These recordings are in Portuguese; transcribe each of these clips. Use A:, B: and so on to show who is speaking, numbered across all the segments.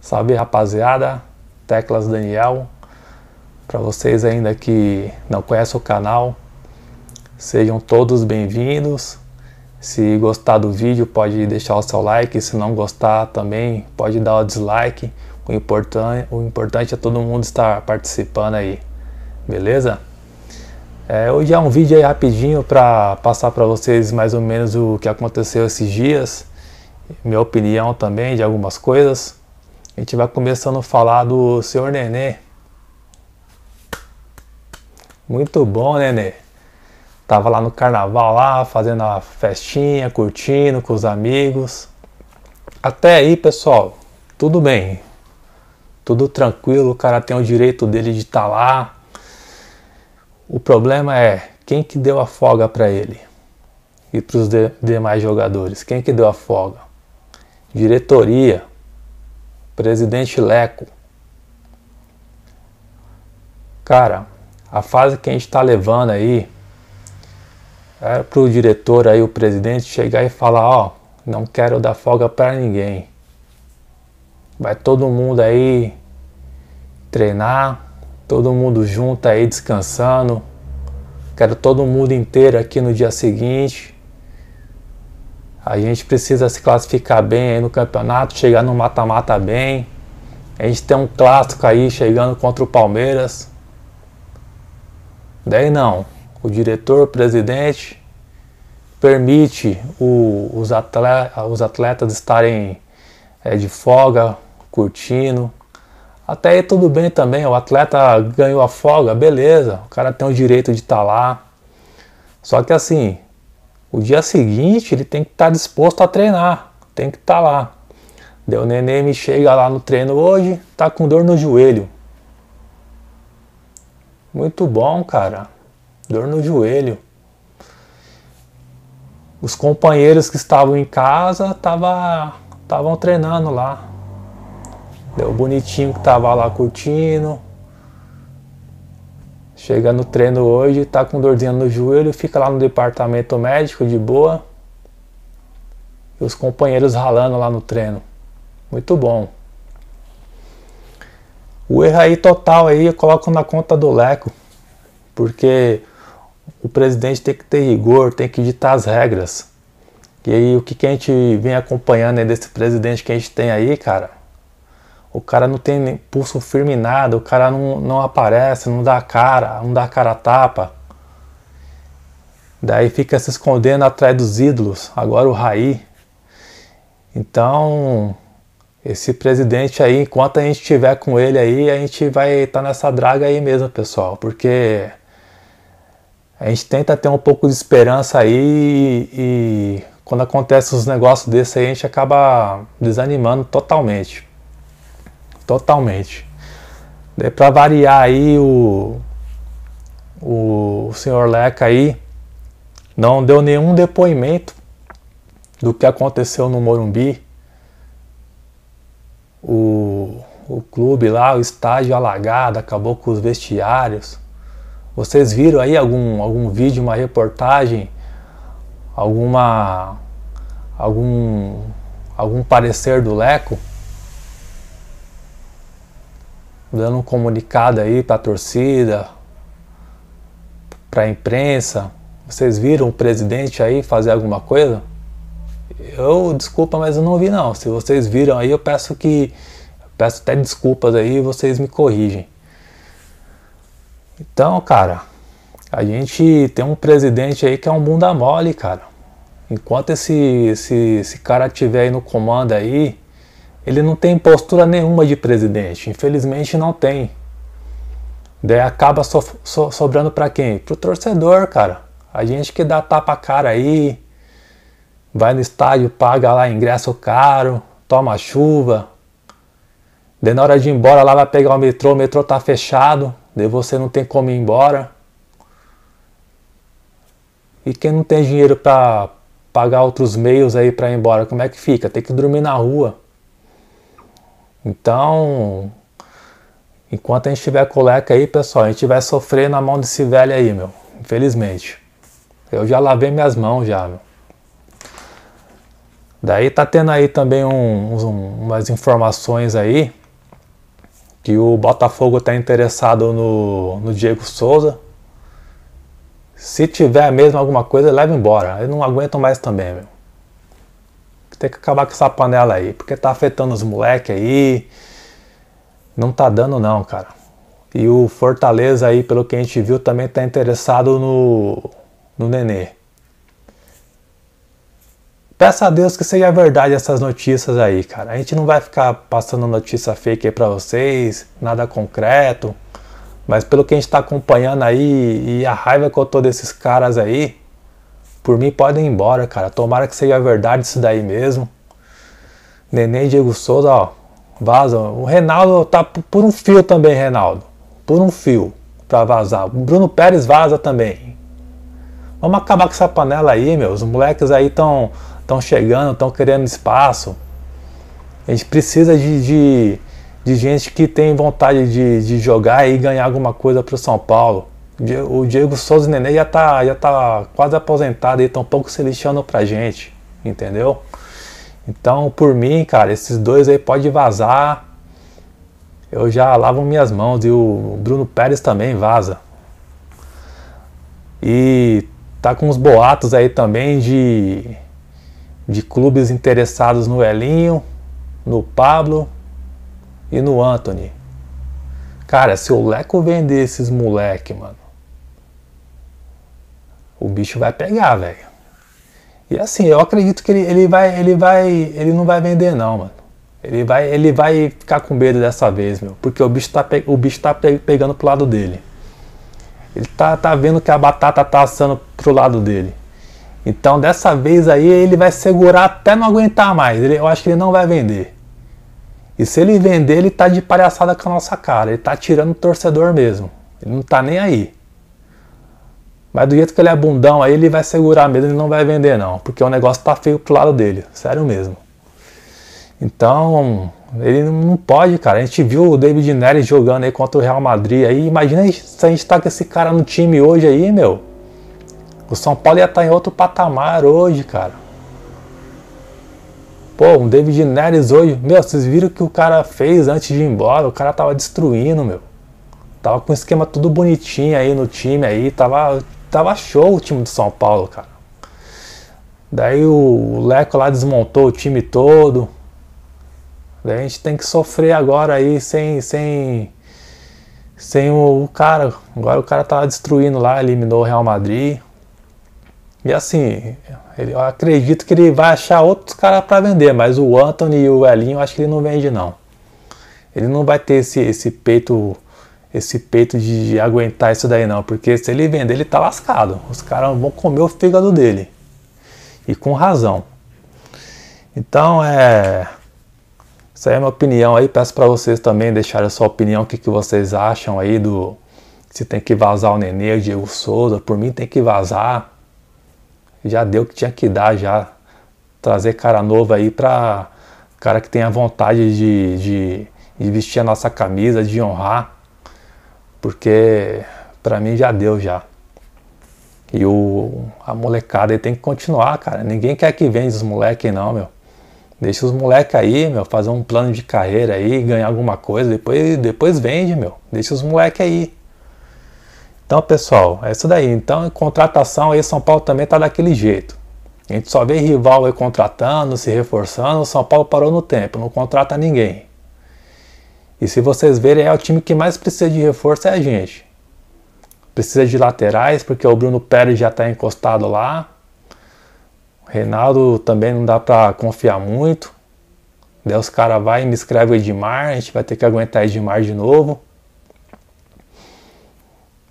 A: Salve rapaziada, Teclas Daniel. Para vocês ainda que não conhecem o canal, sejam todos bem-vindos. Se gostar do vídeo, pode deixar o seu like. Se não gostar também, pode dar o dislike. O, importan o importante é todo mundo estar participando aí, beleza? É, hoje é um vídeo aí rapidinho para passar para vocês mais ou menos o que aconteceu esses dias, minha opinião também de algumas coisas. A gente vai começando a falar do senhor Nenê. Muito bom, né, Nenê. Tava lá no carnaval lá, fazendo a festinha, curtindo com os amigos. Até aí, pessoal, tudo bem. Tudo tranquilo, o cara tem o direito dele de estar tá lá. O problema é quem que deu a folga para ele e para os de demais jogadores. Quem que deu a folga? Diretoria. Presidente Leco. Cara, a fase que a gente está levando aí era é para o diretor aí, o presidente, chegar e falar: Ó, oh, não quero dar folga para ninguém. Vai todo mundo aí treinar, todo mundo junto aí descansando. Quero todo mundo inteiro aqui no dia seguinte. A gente precisa se classificar bem no campeonato, chegar no mata-mata bem. A gente tem um clássico aí chegando contra o Palmeiras. Daí não. O diretor, o presidente, permite o, os, atleta, os, atletas estarem é, de folga, curtindo. Até aí tudo bem também, o atleta ganhou a folga, beleza, o cara tem o direito de estar tá lá. Só que assim, o dia seguinte ele tem que estar tá disposto a treinar, tem que estar tá lá. Deu neném me chega lá no treino hoje, tá com dor no joelho. Muito bom, cara. Dor no joelho. Os companheiros que estavam em casa tava estavam treinando lá. Deu bonitinho que tava lá curtindo, Chega no treino hoje, tá com dorzinha no joelho, fica lá no departamento médico de boa. E os companheiros ralando lá no treino. Muito bom. O erro aí total aí eu coloco na conta do Leco, porque o presidente tem que ter rigor, tem que ditar as regras. E aí o que, que a gente vem acompanhando aí desse presidente que a gente tem aí, cara, o cara não tem pulso firme nada, o cara não, não aparece, não dá cara, não dá cara tapa. Daí fica se escondendo atrás dos ídolos, agora o Raí. Então, esse presidente aí, enquanto a gente tiver com ele aí, a gente vai estar tá nessa draga aí mesmo, pessoal, porque a gente tenta ter um pouco de esperança aí e, e quando acontece uns negócios desse aí, a gente acaba desanimando totalmente totalmente. Para variar aí, o, o senhor Leca aí não deu nenhum depoimento do que aconteceu no Morumbi. O, o clube lá, o estádio alagado, acabou com os vestiários. Vocês viram aí algum, algum vídeo, uma reportagem, alguma algum algum parecer do Leco? dando um comunicado aí para a torcida, para a imprensa. Vocês viram o presidente aí fazer alguma coisa? Eu, desculpa, mas eu não vi não. Se vocês viram aí, eu peço que peço até desculpas aí, vocês me corrigem. Então, cara, a gente tem um presidente aí que é um bunda mole, cara. Enquanto esse, esse, esse cara tiver aí no comando aí, ele não tem postura nenhuma de presidente, infelizmente não tem. Daí acaba so, so, sobrando para quem? Pro torcedor, cara. A gente que dá tapa cara aí, vai no estádio, paga lá ingresso caro, toma chuva. Daí na hora de ir embora lá vai pegar o metrô, o metrô tá fechado, daí você não tem como ir embora. E quem não tem dinheiro para pagar outros meios aí para ir embora, como é que fica? Tem que dormir na rua. Então, enquanto a gente tiver coleca aí, pessoal, a gente vai sofrer na mão desse velho aí, meu. Infelizmente. Eu já lavei minhas mãos já, meu. Daí tá tendo aí também um, um, umas informações aí que o Botafogo tá interessado no, no Diego Souza. Se tiver mesmo alguma coisa, leva embora. Eu não aguento mais também, meu. Tem que acabar com essa panela aí, porque tá afetando os moleques aí. Não tá dando não, cara. E o Fortaleza aí, pelo que a gente viu, também tá interessado no, no Nenê. Peça a Deus que seja verdade essas notícias aí, cara. A gente não vai ficar passando notícia fake aí pra vocês, nada concreto. Mas pelo que a gente tá acompanhando aí e a raiva que eu tô desses caras aí, por mim, podem ir embora, cara. Tomara que seja verdade isso daí mesmo. Neném Diego Souza, ó. vaza O Reinaldo tá por um fio também, Reinaldo. Por um fio pra vazar. O Bruno Pérez vaza também. Vamos acabar com essa panela aí, meu. Os moleques aí estão tão chegando, estão querendo espaço. A gente precisa de, de, de gente que tem vontade de, de jogar e ganhar alguma coisa pro São Paulo. O Diego Souza e Nenê já tá, já tá quase aposentado e tão pouco se lixando pra gente, entendeu? Então, por mim, cara, esses dois aí pode vazar. Eu já lavo minhas mãos e o Bruno Pérez também vaza. E tá com uns boatos aí também de de clubes interessados no Elinho, no Pablo e no Anthony. Cara, se o Leco vender esses moleque, mano, o bicho vai pegar, velho. E assim, eu acredito que ele, ele vai, ele vai, ele não vai vender não, mano. Ele vai, ele vai ficar com medo dessa vez, meu, porque o bicho tá, o bicho tá pegando pro lado dele. Ele tá, tá vendo que a batata tá assando pro lado dele. Então dessa vez aí ele vai segurar até não aguentar mais. Ele, eu acho que ele não vai vender. E se ele vender, ele tá de palhaçada com a nossa cara. Ele tá tirando o torcedor mesmo. Ele não tá nem aí. Mas do jeito que ele é bundão, aí ele vai segurar mesmo, ele não vai vender não, porque o negócio tá feio pro lado dele, sério mesmo. Então, ele não pode, cara. A gente viu o David Neres jogando aí contra o Real Madrid aí. Imagina se a gente tá com esse cara no time hoje aí, meu. O São Paulo ia estar tá em outro patamar hoje, cara. Pô, um David Neres hoje, meu, vocês viram o que o cara fez antes de ir embora? O cara tava destruindo, meu. Tava com o esquema tudo bonitinho aí no time aí, tava tava show o time do São Paulo, cara. Daí o Leco lá desmontou o time todo. Daí a gente tem que sofrer agora aí sem sem sem o, o cara. Agora o cara tá destruindo lá, eliminou o Real Madrid. E assim, ele, eu acredito que ele vai achar outros caras para vender, mas o Anthony e o Elinho eu acho que ele não vende não. Ele não vai ter esse, esse peito esse peito de aguentar isso daí não, porque se ele vender, ele tá lascado. Os caras vão comer o fígado dele. E com razão. Então é essa é a minha opinião aí, peço para vocês também deixarem a sua opinião, o que, que vocês acham aí do se tem que vazar o Nenê, o Diego Souza, por mim tem que vazar. Já deu o que tinha que dar já. Trazer cara novo aí pra cara que tenha vontade de, de, de vestir a nossa camisa, de honrar porque para mim já deu já. E o, a molecada aí tem que continuar, cara. Ninguém quer que venda os moleques não, meu. Deixa os moleques aí, meu, fazer um plano de carreira aí, ganhar alguma coisa, depois, depois vende, meu. Deixa os moleques aí. Então, pessoal, é isso daí. Então, contratação aí, São Paulo também tá daquele jeito. A gente só vê rival aí contratando, se reforçando. O São Paulo parou no tempo, não contrata ninguém. E se vocês verem, é o time que mais precisa de reforço é a gente. Precisa de laterais, porque o Bruno Pérez já está encostado lá. O Reinaldo também não dá para confiar muito. Daí os caras vai e me escrevem o Edmar, a gente vai ter que aguentar Edmar de novo.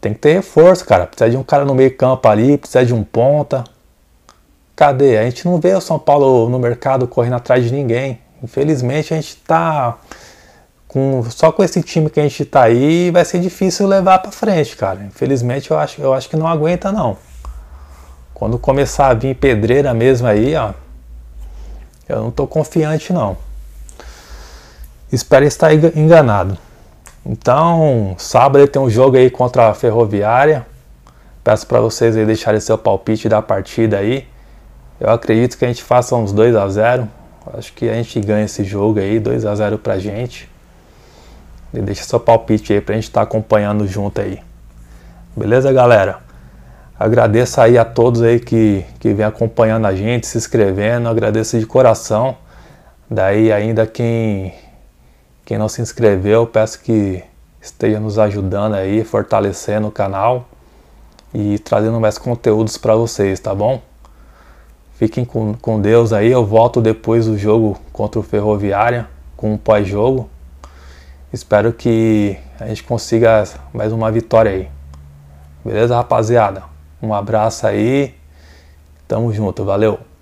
A: Tem que ter reforço, cara. Precisa de um cara no meio campo ali, precisa de um ponta. Cadê? A gente não vê o São Paulo no mercado correndo atrás de ninguém. Infelizmente a gente está com, só com esse time que a gente está aí vai ser difícil levar para frente, cara. Infelizmente eu acho, eu acho que não aguenta não. Quando começar a vir pedreira mesmo aí, ó, eu não tô confiante não. Espero estar enganado. Então, sábado tem um jogo aí contra a Ferroviária. Peço para vocês aí deixarem seu palpite da partida aí. Eu acredito que a gente faça uns 2 a 0. Acho que a gente ganha esse jogo aí, 2 a 0 pra gente. E deixa seu palpite aí pra gente estar tá acompanhando junto aí. Beleza, galera? Agradeço aí a todos aí que, que vem acompanhando a gente, se inscrevendo. Agradeço de coração. Daí ainda quem, quem não se inscreveu, peço que esteja nos ajudando aí, fortalecendo o canal e trazendo mais conteúdos para vocês, tá bom? Fiquem com, com Deus aí, eu volto depois do jogo contra o Ferroviária com um pós-jogo Espero que a gente consiga mais uma vitória aí. Beleza, rapaziada? Um abraço aí. Tamo junto, valeu.